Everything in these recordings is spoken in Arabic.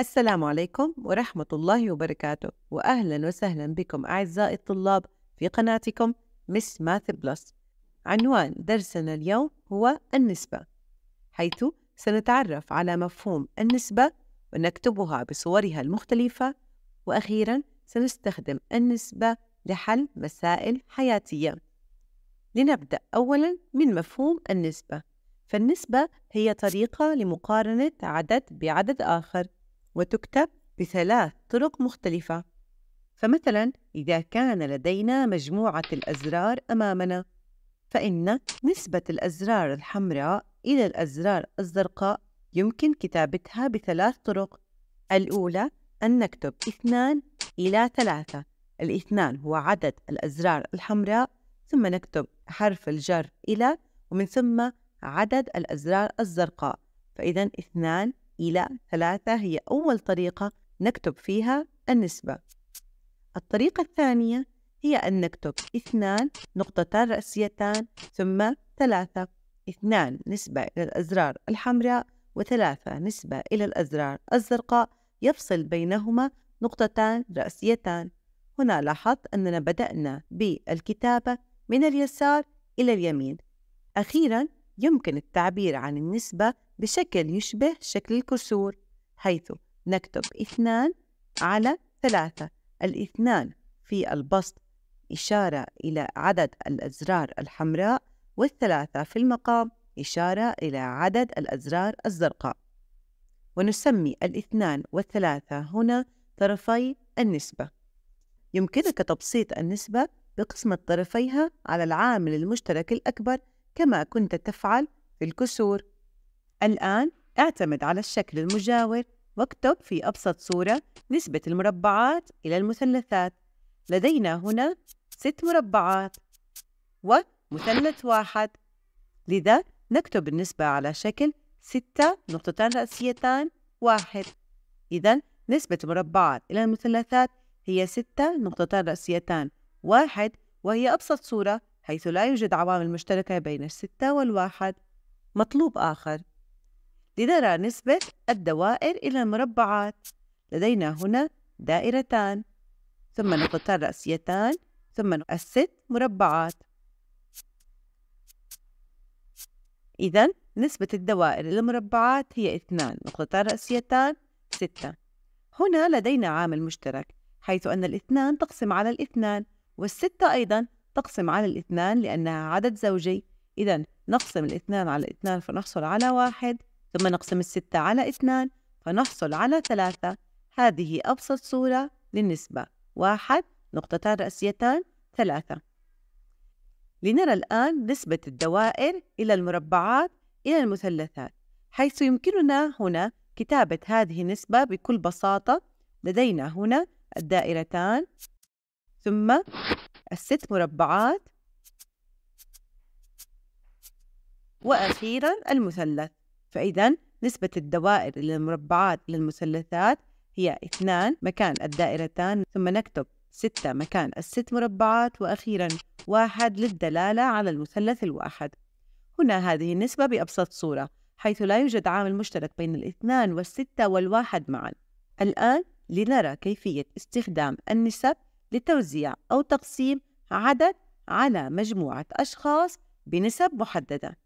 السلام عليكم ورحمة الله وبركاته وأهلا وسهلا بكم أعزائي الطلاب في قناتكم مس ماث بلس عنوان درسنا اليوم هو النسبة حيث سنتعرف على مفهوم النسبة ونكتبها بصورها المختلفة وأخيرا سنستخدم النسبة لحل مسائل حياتية لنبدأ أولا من مفهوم النسبة فالنسبة هي طريقة لمقارنة عدد بعدد آخر وتكتب بثلاث طرق مختلفة فمثلا إذا كان لدينا مجموعة الأزرار أمامنا فإن نسبة الأزرار الحمراء إلى الأزرار الزرقاء يمكن كتابتها بثلاث طرق الأولى أن نكتب اثنان إلى ثلاثة الاثنان هو عدد الأزرار الحمراء ثم نكتب حرف الجر إلى ومن ثم عدد الأزرار الزرقاء فإذا اثنان إلى ثلاثة هي أول طريقة نكتب فيها النسبة الطريقة الثانية هي أن نكتب اثنان نقطتان رأسيتان ثم ثلاثة اثنان نسبة إلى الأزرار الحمراء وثلاثة نسبة إلى الأزرار الزرقاء يفصل بينهما نقطتان رأسيتان هنا لاحظت أننا بدأنا بالكتابة من اليسار إلى اليمين أخيرا يمكن التعبير عن النسبة بشكل يشبه شكل الكسور حيث نكتب اثنان على ثلاثة الاثنان في البسط إشارة إلى عدد الأزرار الحمراء والثلاثة في المقام إشارة إلى عدد الأزرار الزرقاء ونسمي الاثنان والثلاثة هنا طرفي النسبة يمكنك تبسيط النسبة بقسمة طرفيها على العامل المشترك الأكبر كما كنت تفعل في الكسور الآن اعتمد على الشكل المجاور واكتب في أبسط صورة نسبة المربعات إلى المثلثات لدينا هنا ست مربعات ومثلث واحد لذا نكتب النسبة على شكل ستة نقطتان رأسيتان واحد إذا نسبة مربعات إلى المثلثات هي ستة نقطتان رأسيتان واحد وهي أبسط صورة حيث لا يوجد عوامل مشتركة بين الستة والواحد مطلوب آخر لنرى نسبة الدوائر إلى المربعات لدينا هنا دائرتان ثم نقطتان رأسيتان ثم الست مربعات إذا نسبة الدوائر للمربعات هي اثنان نقطتان رأسيتان ستة هنا لدينا عامل مشترك حيث أن الاثنان تقسم على الاثنان والستة أيضا تقسم على الاثنان لأنها عدد زوجي إذا نقسم الاثنان على اثنان فنحصل على واحد ثم نقسم الستة على اثنان فنحصل على ثلاثة هذه أبسط صورة للنسبة واحد نقطتان رأسيتان ثلاثة لنرى الآن نسبة الدوائر إلى المربعات إلى المثلثات حيث يمكننا هنا كتابة هذه النسبة بكل بساطة لدينا هنا الدائرتان ثم الست مربعات وأخيرا المثلث فإذا نسبة الدوائر للمربعات للمثلثات هي اثنان مكان الدائرتان ثم نكتب ستة مكان الست مربعات وأخيرا واحد للدلالة على المثلث الواحد هنا هذه النسبة بأبسط صورة حيث لا يوجد عامل مشترك بين الاثنان والستة والواحد معا الآن لنرى كيفية استخدام النسب لتوزيع أو تقسيم عدد على مجموعة أشخاص بنسب محددة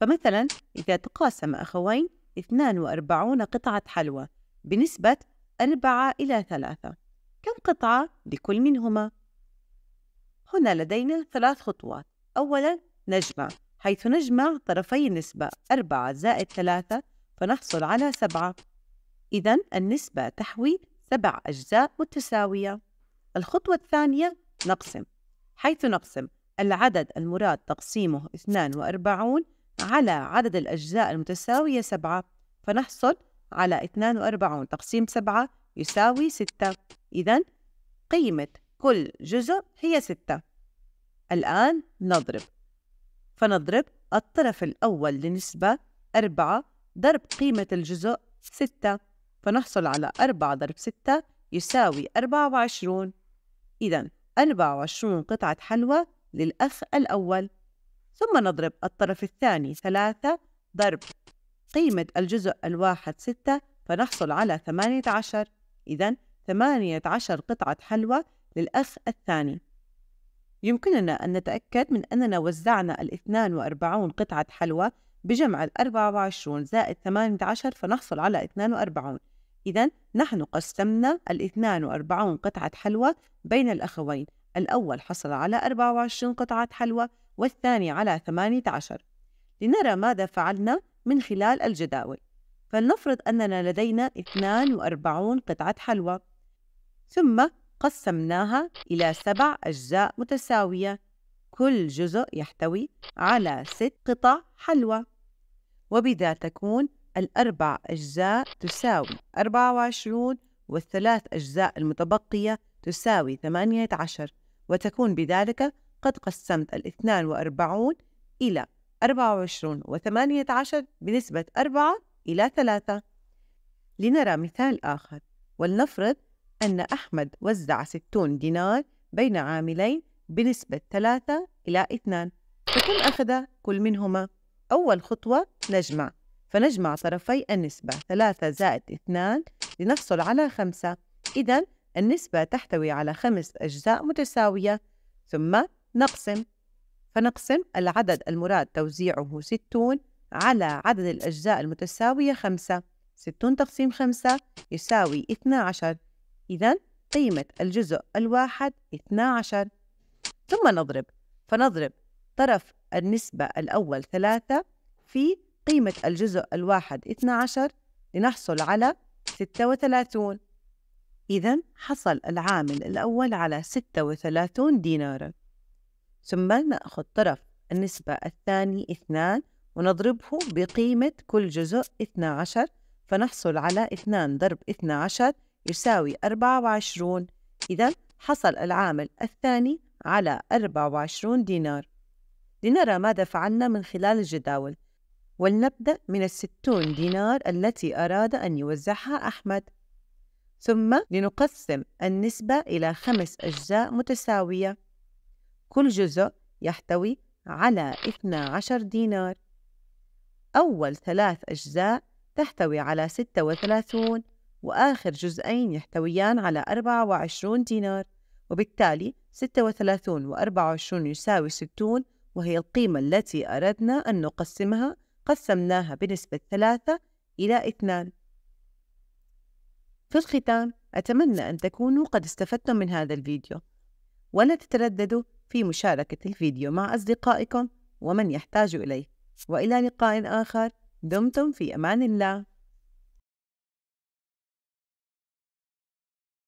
فمثلا إذا تقاسم أخوين 42 قطعة حلوى بنسبة 4 إلى 3 كم قطعة لكل منهما؟ هنا لدينا ثلاث خطوات أولا نجمع حيث نجمع طرفي النسبة 4 زائد 3 فنحصل على 7 إذا النسبة تحوي 7 أجزاء متساوية الخطوة الثانية نقسم حيث نقسم العدد المراد تقسيمه 42 على عدد الأجزاء المتساوية 7 فنحصل على 42 تقسيم 7 يساوي 6 إذا قيمة كل جزء هي 6 الآن نضرب فنضرب الطرف الأول لنسبة 4 ضرب قيمة الجزء 6 فنحصل على 4 ضرب 6 يساوي 24 إذا 24 قطعة حلوى للأخ الأول ثم نضرب الطرف الثاني ثلاثة ضرب قيمة الجزء الواحد ستة فنحصل على ثمانية عشر إذا ثمانية عشر قطعة حلوى للأخ الثاني يمكننا أن نتأكد من أننا وزعنا الاثنان وأربعون قطعة حلوى بجمع الأربعة وعشرون زائد ثمانية عشر فنحصل على اثنان وأربعون إذا نحن قسمنا الاثنان وأربعون قطعة حلوى بين الأخوين الأول حصل على 24 قطعة حلوى والثاني على 18 لنرى ماذا فعلنا من خلال الجداول فلنفرض أننا لدينا 42 قطعة حلوى ثم قسمناها إلى سبع أجزاء متساوية كل جزء يحتوي على ست قطع حلوى وبذا تكون الأربع أجزاء تساوي 24 والثلاث أجزاء المتبقية تساوي 18 وتكون بذلك قد قسمت ال 42 إلى 24 و18 بنسبة 4 إلى 3 لنرى مثال آخر ولنفرض أن أحمد وزع 60 دينار بين عاملين بنسبة 3 إلى 2 فكم أخذ كل منهما؟ أول خطوة نجمع فنجمع طرفي النسبة 3 زائد 2 لنحصل على 5 إذا النسبة تحتوي على خمس أجزاء متساوية ثم نقسم فنقسم العدد المراد توزيعه 60 على عدد الأجزاء المتساوية 5 60 تقسيم 5 يساوي 12 إذا قيمة الجزء الواحد 12 ثم نضرب فنضرب طرف النسبة الأول 3 في قيمة الجزء الواحد 12 لنحصل على 36 إذا حصل العامل الأول على 36 دينارا ثم نأخذ طرف النسبة الثاني 2 ونضربه بقيمة كل جزء 12 فنحصل على 2 ضرب 12 يساوي 24 إذا حصل العامل الثاني على 24 دينار لنرى ماذا فعلنا من خلال الجداول ولنبدأ من الستون دينار التي أراد أن يوزعها أحمد ثم لنقسم النسبة إلى خمس أجزاء متساوية كل جزء يحتوي على 12 دينار أول ثلاث أجزاء تحتوي على 36 وآخر جزئين يحتويان على 24 دينار وبالتالي 36 و24 يساوي 60 وهي القيمة التي أردنا أن نقسمها قسمناها بنسبة ثلاثة إلى اثنان في الختام أتمنى أن تكونوا قد استفدتم من هذا الفيديو ولا تترددوا في مشاركة الفيديو مع أصدقائكم ومن يحتاج إليه وإلى لقاء آخر دمتم في أمان الله